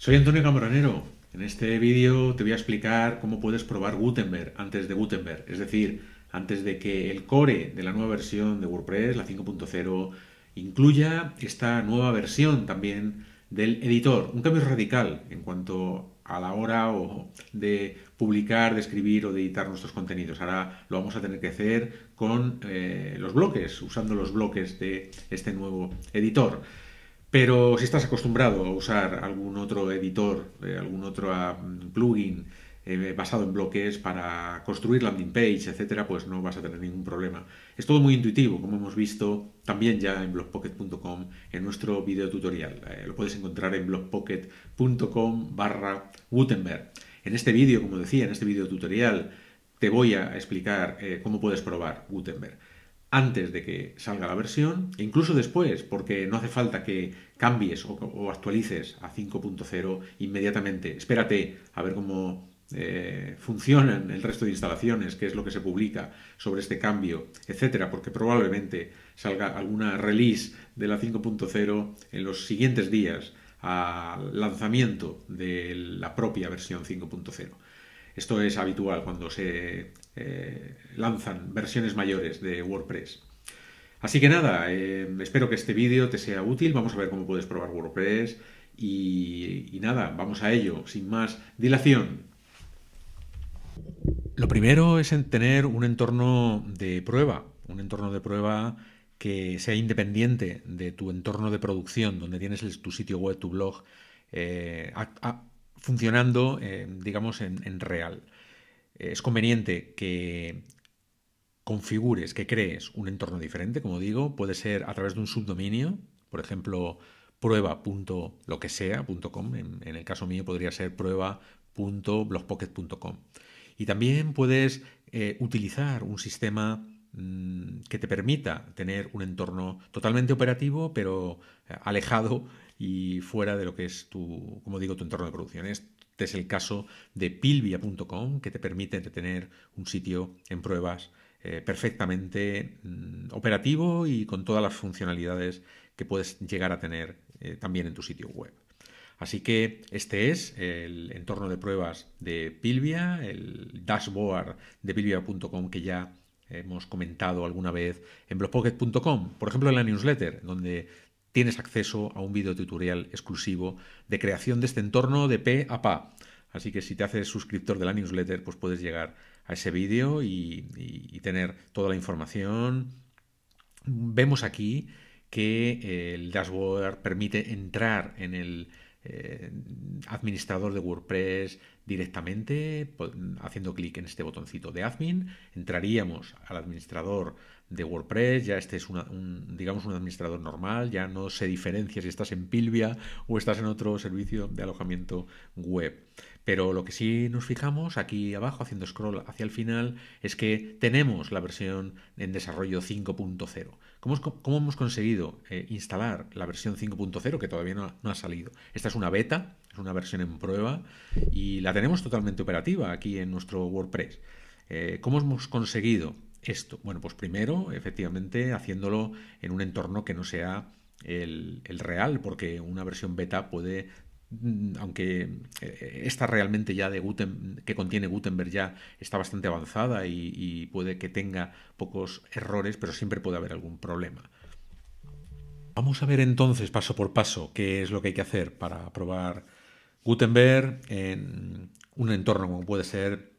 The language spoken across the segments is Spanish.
Soy Antonio Camaranero, En este vídeo te voy a explicar cómo puedes probar Gutenberg antes de Gutenberg, es decir, antes de que el core de la nueva versión de WordPress, la 5.0, incluya esta nueva versión también del editor. Un cambio radical en cuanto a la hora de publicar, de escribir o de editar nuestros contenidos. Ahora lo vamos a tener que hacer con eh, los bloques, usando los bloques de este nuevo editor. Pero si estás acostumbrado a usar algún otro editor, eh, algún otro plugin eh, basado en bloques para construir landing page, etcétera, pues no vas a tener ningún problema. Es todo muy intuitivo, como hemos visto también ya en blogpocket.com en nuestro video tutorial. Eh, lo puedes encontrar en blogpocket.com barra Gutenberg. En este vídeo, como decía, en este video tutorial, te voy a explicar cómo puedes probar Gutenberg antes de que salga la versión, e incluso después, porque no hace falta que cambies o, actualices a 5.0 inmediatamente. Espérate a ver cómo eh, funcionan el resto de instalaciones, qué es lo que se publica sobre este cambio, etcétera, porque probablemente salga alguna release de la 5.0 en los siguientes días al lanzamiento de la propia versión 5.0. Esto es habitual cuando se eh, lanzan versiones mayores de WordPress. Así que nada, eh, espero que este vídeo te sea útil, vamos a ver cómo puedes probar WordPress y, nada, vamos a ello, sin más dilación. Lo primero es tener un entorno de prueba, un entorno de prueba que sea independiente de tu entorno de producción, donde tienes tu sitio web, tu blog, eh, funcionando, digamos, en real. Eh, es conveniente que configures, que crees un entorno diferente, como digo, puede ser a través de un subdominio, por ejemplo, prueba.loquesea.com, en, en el caso mío podría ser prueba.blogpocket.com. Y también puedes eh, utilizar un sistema mm, que te permita tener un entorno totalmente operativo, pero eh, alejado y fuera de lo que es tu, como digo, tu entorno de producción. Este es el caso de pilvia.com, que te permite tener un sitio en pruebas eh, perfectamente mm, operativo y con todas las funcionalidades que puedes llegar a tener eh, también en tu sitio web. Así que este es el entorno de pruebas de Pilvia, el dashboard de pilvia.com que ya hemos comentado alguna vez en blogpocket.com, por ejemplo en la newsletter, donde tienes acceso a un video tutorial exclusivo de creación de este entorno de P a PA. Así que si te haces suscriptor de la newsletter, pues puedes llegar a ese vídeo y, tener toda la información. Vemos aquí que el dashboard permite entrar en el eh, administrador de WordPress directamente pues, haciendo clic en este botoncito de admin. Entraríamos al administrador de WordPress, ya este es un, digamos un administrador normal, ya no se diferencia si estás en Pilvia o estás en otro servicio de alojamiento web. Pero lo que sí nos fijamos aquí abajo, haciendo scroll hacia el final, es que tenemos la versión en desarrollo 5.0. ¿Cómo, hemos conseguido eh, instalar la versión 5.0 que todavía no ha, salido? Esta es una beta, es una versión en prueba y la tenemos totalmente operativa aquí en nuestro WordPress. Eh, ¿Cómo hemos conseguido esto? Bueno, pues primero, efectivamente, haciéndolo en un entorno que no sea el, real, porque una versión beta puede Mm, aunque eh, esta realmente ya de Gutenberg que contiene Gutenberg ya está bastante avanzada y, y, puede que tenga pocos errores, pero siempre puede haber algún problema. Vamos a ver entonces paso por paso qué es lo que hay que hacer para probar Gutenberg en un entorno como puede ser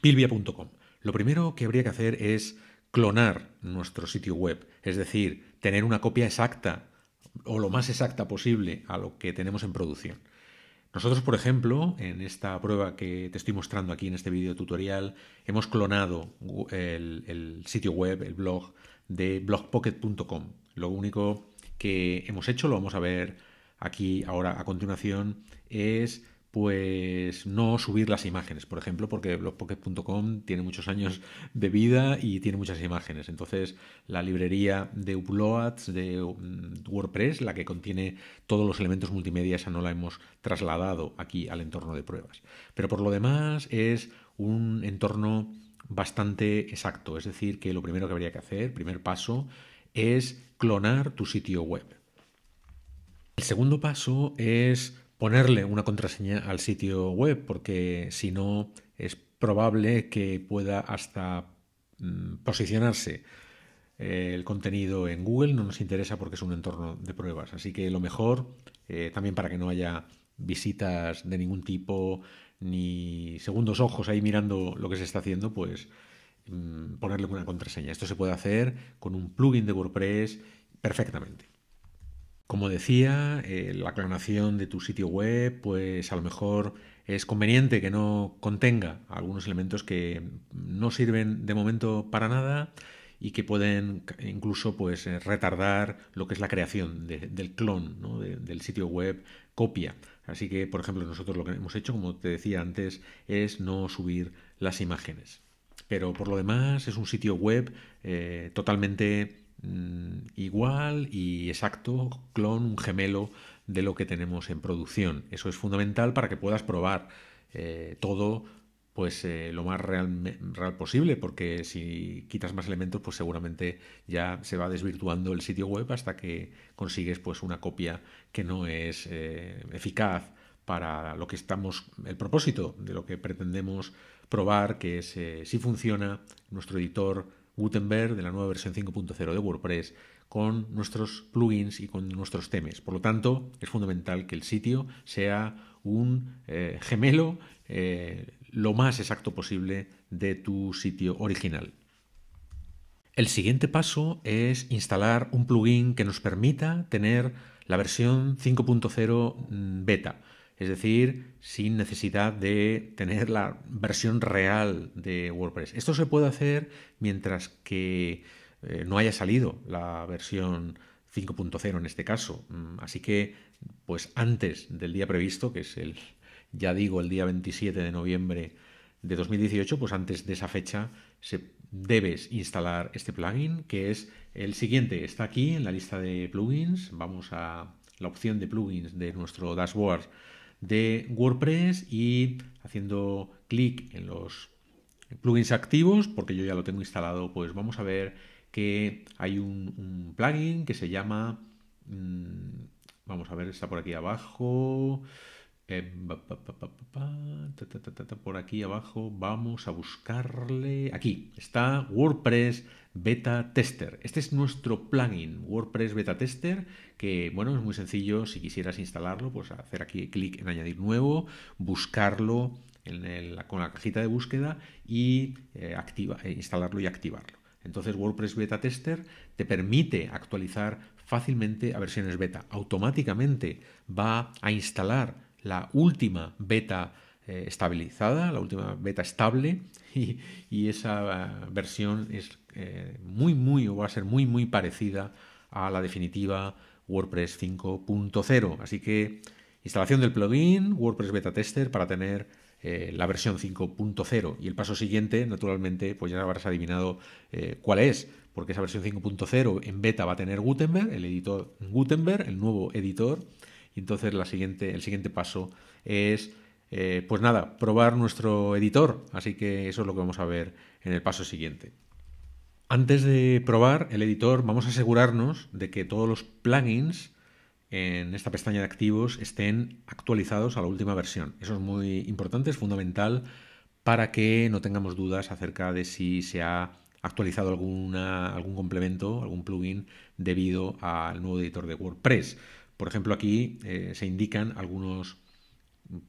pilvia.com. Lo primero que habría que hacer es clonar nuestro sitio web, es decir, tener una copia exacta o lo más exacta posible a lo que tenemos en producción. Nosotros, por ejemplo, en esta prueba que te estoy mostrando aquí en este video tutorial, hemos clonado el, el sitio web, el blog de blogpocket.com. Lo único que hemos hecho, lo vamos a ver aquí ahora a continuación, es pues no subir las imágenes, por ejemplo, porque blogpocket.com tiene muchos años de vida y tiene muchas imágenes. Entonces, la librería de uploads de mm, WordPress, la que contiene todos los elementos multimedia, esa no la hemos trasladado aquí al entorno de pruebas. Pero por lo demás es un entorno bastante exacto, es decir, que lo primero que habría que hacer, primer paso, es clonar tu sitio web. El segundo paso es ponerle una contraseña al sitio web, porque si no es probable que pueda hasta mm, posicionarse eh, el contenido en Google, no nos interesa porque es un entorno de pruebas. Así que lo mejor, eh, también para que no haya visitas de ningún tipo, ni segundos ojos ahí mirando lo que se está haciendo, pues mm, ponerle una contraseña. Esto se puede hacer con un plugin de WordPress perfectamente. Como decía, eh, la clonación de tu sitio web, pues a lo mejor es conveniente que no contenga algunos elementos que no sirven de momento para nada y que pueden incluso pues, eh, retardar lo que es la creación del clon, del sitio web copia. Así que, por ejemplo, nosotros lo que hemos hecho, como te decía antes, es no subir las imágenes. Pero por lo demás es un sitio web eh, totalmente Mm, igual y exacto, clon, un gemelo de lo que tenemos en producción. Eso es fundamental para que puedas probar eh, todo pues eh, lo más real, posible, porque si quitas más elementos, pues seguramente ya se va desvirtuando el sitio web hasta que consigues pues una copia que no es eh, eficaz para lo que estamos, el propósito de lo que pretendemos probar, que es si funciona nuestro editor Gutenberg, de la nueva versión 5.0 de WordPress, con nuestros plugins y con nuestros temas. Por lo tanto, es fundamental que el sitio sea un eh, gemelo eh, lo más exacto posible de tu sitio original. El siguiente paso es instalar un plugin que nos permita tener la versión 5.0 mm, beta es decir, sin necesidad de tener la versión real de WordPress. Esto se puede hacer mientras que eh, no haya salido la versión 5.0 en este caso. Mm, así que, pues antes del día previsto, que es el, ya digo, el día 27 de noviembre de 2018, pues antes de esa fecha se, debes instalar este plugin, que es el siguiente. Está aquí en la lista de plugins. Vamos a la opción de plugins de nuestro dashboard de WordPress y haciendo clic en los plugins activos, porque yo ya lo tengo instalado, pues vamos a ver que hay un, plugin que se llama... Mm, vamos a ver, está por aquí abajo por aquí abajo vamos a buscarle. Aquí está WordPress Beta Tester. Este es nuestro plugin WordPress Beta Tester que, bueno, es muy sencillo. Si quisieras instalarlo, pues hacer aquí clic en añadir nuevo, buscarlo con la cajita de búsqueda y eh, eh, instalarlo y activarlo. Entonces WordPress Beta Tester te permite actualizar fácilmente a versiones beta. Automáticamente va a instalar la última beta eh, estabilizada, la última beta estable, y, esa eh, versión es eh, muy, muy, o va a ser muy, muy parecida a la definitiva WordPress 5.0. Así que instalación del plugin, WordPress Beta Tester para tener la versión 5.0. Y el paso siguiente, naturalmente, pues ya habrás adivinado cuál es, porque esa versión 5.0 en beta va a tener Gutenberg, el editor Gutenberg, el nuevo editor y entonces el siguiente paso es, eh, pues nada, probar nuestro editor. Así que eso es lo que vamos a ver en el paso siguiente. Antes de probar el editor, vamos a asegurarnos de que todos los plugins en esta pestaña de activos estén actualizados a la última versión. Eso es muy importante, es fundamental para que no tengamos dudas acerca de si se ha actualizado alguna, algún complemento, algún plugin debido al nuevo editor de WordPress. Por ejemplo, aquí eh, se indican algunos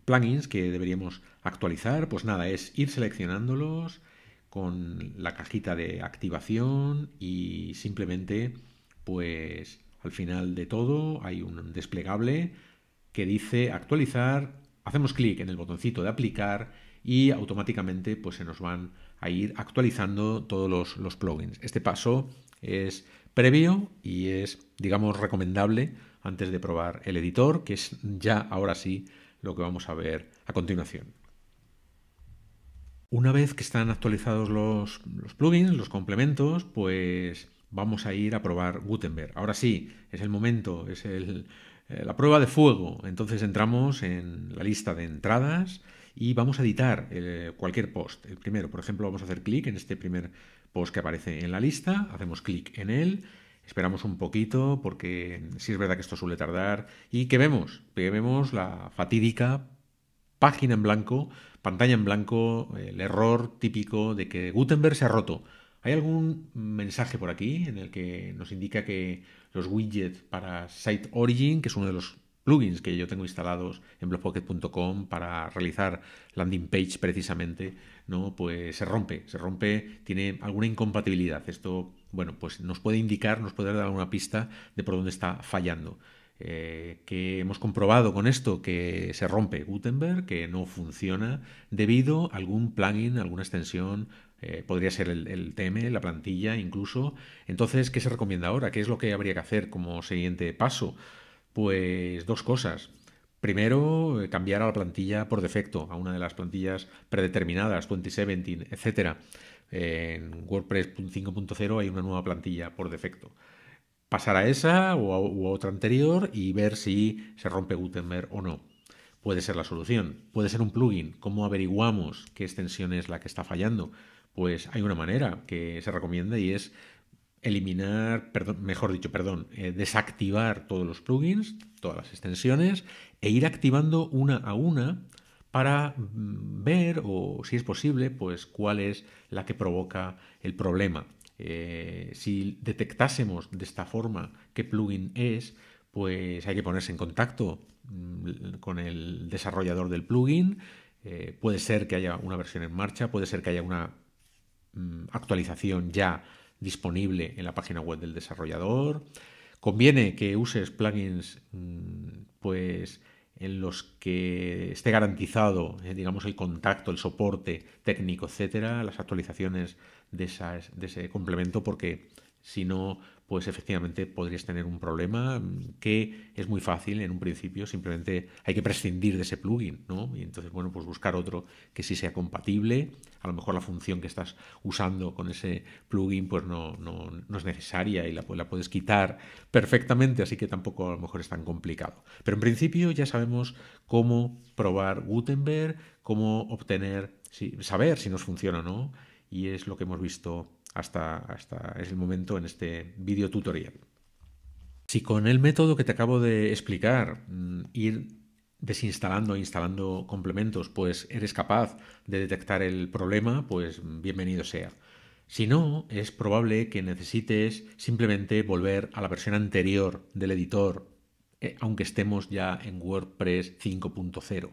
plugins que deberíamos actualizar. Pues nada, es ir seleccionándolos con la cajita de activación y simplemente, pues al final de todo hay un desplegable que dice actualizar, hacemos clic en el botoncito de aplicar y automáticamente pues se nos van a ir actualizando todos los plugins. Este paso es previo y es, digamos, recomendable antes de probar el editor, que es ya ahora sí lo que vamos a ver a continuación. Una vez que están actualizados los, plugins, los complementos, pues vamos a ir a probar Gutenberg. Ahora sí, es el momento, es eh, la prueba de fuego. Entonces entramos en la lista de entradas y vamos a editar eh, cualquier post. El primero, por ejemplo, vamos a hacer clic en este primer que aparece en la lista, hacemos clic en él, esperamos un poquito porque sí es verdad que esto suele tardar y que vemos, que vemos la fatídica página en blanco, pantalla en blanco, el error típico de que Gutenberg se ha roto. ¿Hay algún mensaje por aquí en el que nos indica que los widgets para Site Origin, que es uno de los plugins que yo tengo instalados en blogpocket.com para realizar landing page precisamente, ¿no? Pues se rompe, se rompe, tiene alguna incompatibilidad. Esto, bueno, pues nos puede indicar, nos puede dar alguna pista de por dónde está fallando. Eh, que hemos comprobado con esto que se rompe Gutenberg, que no funciona debido a algún plugin, alguna extensión, eh, podría ser el, el, TM, la plantilla incluso. Entonces, ¿qué se recomienda ahora? ¿Qué es lo que habría que hacer como siguiente paso? Pues dos cosas. Primero, eh, cambiar a la plantilla por defecto, a una de las plantillas predeterminadas, 2017, etc. En WordPress 5.0 hay una nueva plantilla por defecto. Pasar a esa o u a otra anterior y ver si se rompe Gutenberg o no. Puede ser la solución. Puede ser un plugin. ¿Cómo averiguamos qué extensión es la que está fallando? Pues hay una manera que se recomienda y es eliminar, perdón, mejor dicho, perdón, eh, desactivar todos los plugins, todas las extensiones e ir activando una a una para mm, ver o si es posible, pues cuál es la que provoca el problema. Eh, si detectásemos de esta forma qué plugin es, pues hay que ponerse en contacto mm, con el desarrollador del plugin. Eh, puede ser que haya una versión en marcha, puede ser que haya una mm, actualización ya disponible en la página web del desarrollador. Conviene que uses plugins mm, pues, en los que esté garantizado, eh, digamos, el contacto, el soporte técnico, etcétera, las actualizaciones de ese complemento, porque si no, pues efectivamente podrías tener un problema mm, que es muy fácil en un principio, simplemente hay que prescindir de ese plugin, ¿no? Y entonces, bueno, pues buscar otro que sí sea compatible, a lo mejor la función que estás usando con ese plugin pues no, no, no es necesaria y la, puedes quitar perfectamente, así que tampoco a lo mejor es tan complicado. Pero en principio ya sabemos cómo probar Gutenberg, cómo obtener, saber si nos funciona o no, y es lo que hemos visto hasta, hasta es el momento en este video tutorial. Si con el método que te acabo de explicar, mm, ir desinstalando e instalando complementos, pues eres capaz de detectar el problema, pues bienvenido sea. Si no, es probable que necesites simplemente volver a la versión anterior del editor, eh, aunque estemos ya en WordPress 5.0.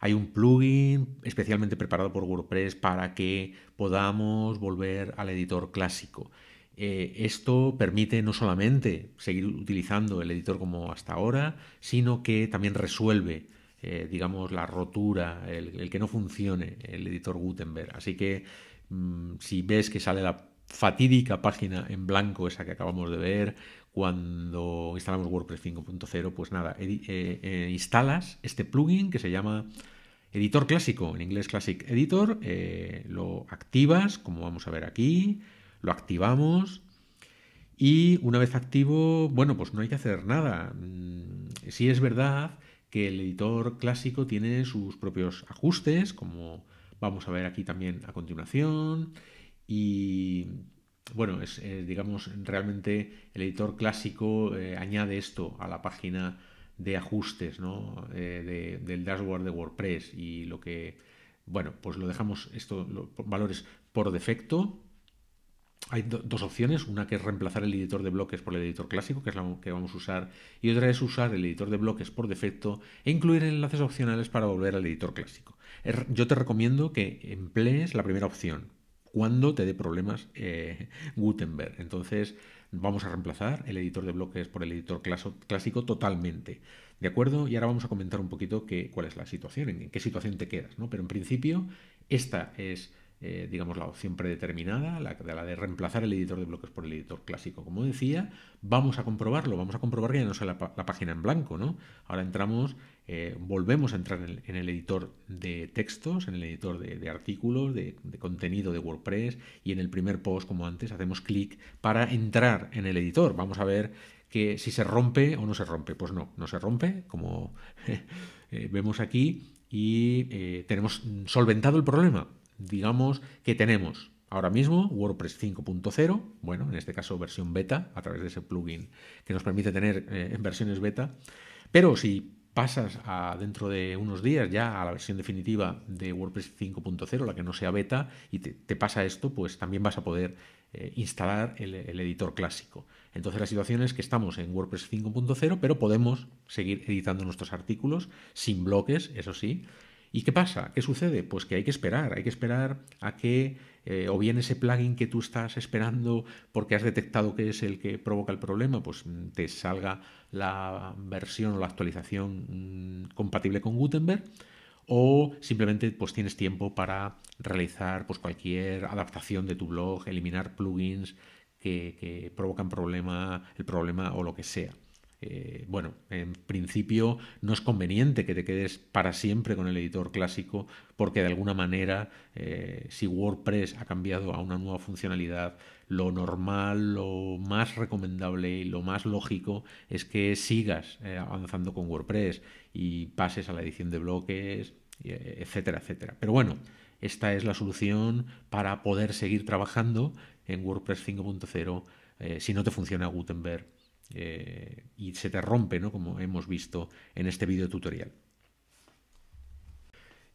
Hay un plugin especialmente preparado por WordPress para que podamos volver al editor clásico. Eh, esto permite no solamente seguir utilizando el editor como hasta ahora, sino que también resuelve, eh, digamos, la rotura, el, que no funcione el editor Gutenberg. Así que mm, si ves que sale la fatídica página en blanco, esa que acabamos de ver, cuando instalamos WordPress 5.0, pues nada, eh, eh, instalas este plugin que se llama Editor Clásico, en inglés Classic Editor, eh, lo activas, como vamos a ver aquí, lo activamos y una vez activo, bueno, pues no hay que hacer nada. Mm, sí es verdad que el editor clásico tiene sus propios ajustes, como vamos a ver aquí también a continuación, y bueno, es, eh, digamos, realmente el editor clásico eh, añade esto a la página de ajustes ¿no? Eh, del dashboard de WordPress y lo que, bueno, pues lo dejamos, estos valores por defecto. Hay dos opciones, una que es reemplazar el editor de bloques por el editor clásico, que es la que vamos a usar, y otra es usar el editor de bloques por defecto e incluir enlaces opcionales para volver al editor clásico. Er, yo te recomiendo que emplees la primera opción, cuando te dé problemas eh, Gutenberg. Entonces vamos a reemplazar el editor de bloques por el editor clásico totalmente. ¿De acuerdo? Y ahora vamos a comentar un poquito cuál es la situación, en, qué situación te quedas, ¿no? Pero en principio, esta es eh, digamos, la opción predeterminada, la, la de reemplazar el editor de bloques por el editor clásico. Como decía, vamos a comprobarlo, vamos a comprobar que ya no sea la, página en blanco, ¿no? Ahora entramos, eh, volvemos a entrar en el, editor de textos, en el editor de, artículos, de, contenido de WordPress y en el primer post, como antes, hacemos clic para entrar en el editor. Vamos a ver que si se rompe o no se rompe. Pues no, no se rompe, como eh, vemos aquí, y tenemos solventado el problema digamos, que tenemos ahora mismo, WordPress 5.0, bueno, en este caso versión beta, a través de ese plugin que nos permite tener eh, en versiones beta, pero si pasas dentro de unos días ya a la versión definitiva de WordPress 5.0, la que no sea beta, y te, pasa esto, pues también vas a poder eh, instalar el, editor clásico. Entonces la situación es que estamos en WordPress 5.0, pero podemos seguir editando nuestros artículos sin bloques, eso sí, ¿Y qué pasa? ¿Qué sucede? Pues que hay que esperar, hay que esperar a que eh, o bien ese plugin que tú estás esperando porque has detectado que es el que provoca el problema, pues mm, te salga la versión o la actualización mm, compatible con Gutenberg, o simplemente pues tienes tiempo para realizar pues, cualquier adaptación de tu blog, eliminar plugins que, que provocan problema, el problema o lo que sea. Eh, bueno, en principio no es conveniente que te quedes para siempre con el editor clásico porque de alguna manera eh, si WordPress ha cambiado a una nueva funcionalidad, lo normal, lo más recomendable y lo más lógico es que sigas eh, avanzando con WordPress y pases a la edición de bloques, etcétera, etcétera. Pero bueno, esta es la solución para poder seguir trabajando en WordPress 5.0 si no te funciona Gutenberg eh, y se te rompe, como hemos visto en este video tutorial.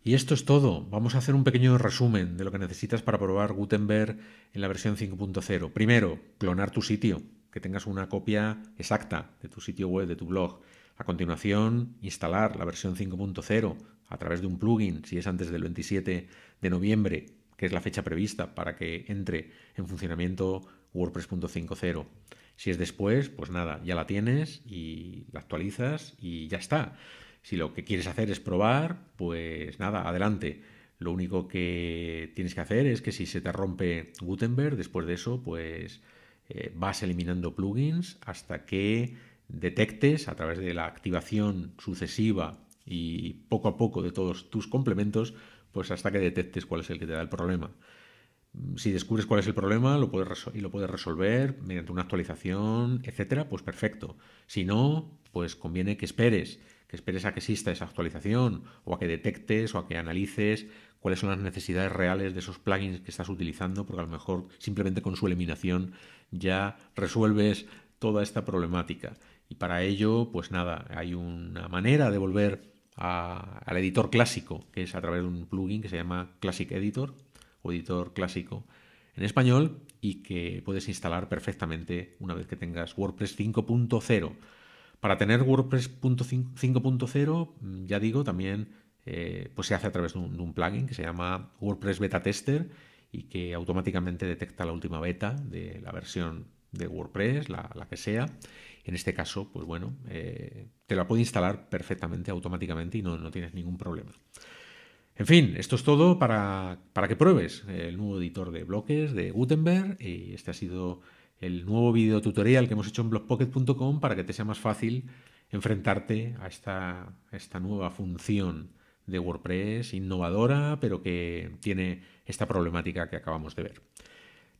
Y esto es todo. Vamos a hacer un pequeño resumen de lo que necesitas para probar Gutenberg en la versión 5.0. Primero, clonar tu sitio, que tengas una copia exacta de tu sitio web, de tu blog. A continuación, instalar la versión 5.0 a través de un plugin, si es antes del 27 de noviembre, que es la fecha prevista para que entre en funcionamiento WordPress.5.0. Si es después, pues nada, ya la tienes y la actualizas y ya está. Si lo que quieres hacer es probar, pues nada, adelante. Lo único que tienes que hacer es que si se te rompe Gutenberg, después de eso, pues eh, vas eliminando plugins hasta que detectes a través de la activación sucesiva y poco a poco de todos tus complementos, pues hasta que detectes cuál es el que te da el problema. Si descubres cuál es el problema lo puedes y lo puedes resolver mediante una actualización, etcétera, pues perfecto. Si no, pues conviene que esperes, que esperes a que exista esa actualización o a que detectes o a que analices cuáles son las necesidades reales de esos plugins que estás utilizando, porque a lo mejor simplemente con su eliminación ya resuelves toda esta problemática. Y para ello, pues nada, hay una manera de volver al editor clásico, que es a través de un plugin que se llama Classic Editor, editor clásico en español y que puedes instalar perfectamente una vez que tengas WordPress 5.0. Para tener WordPress 5.0, mm, ya digo, también eh, pues se hace a través de un, plugin que se llama WordPress Beta Tester y que automáticamente detecta la última beta de la versión de WordPress, la, que sea. En este caso, pues bueno, eh, te la puede instalar perfectamente, automáticamente y no tienes ningún problema. En fin, esto es todo para, que pruebes el nuevo editor de bloques de Gutenberg y este ha sido el nuevo video tutorial que hemos hecho en blogpocket.com para que te sea más fácil enfrentarte a esta, esta nueva función de WordPress innovadora, pero que tiene esta problemática que acabamos de ver.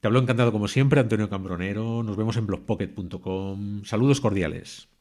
Te hablo encantado como siempre, Antonio Cambronero. Nos vemos en blogpocket.com. Saludos cordiales.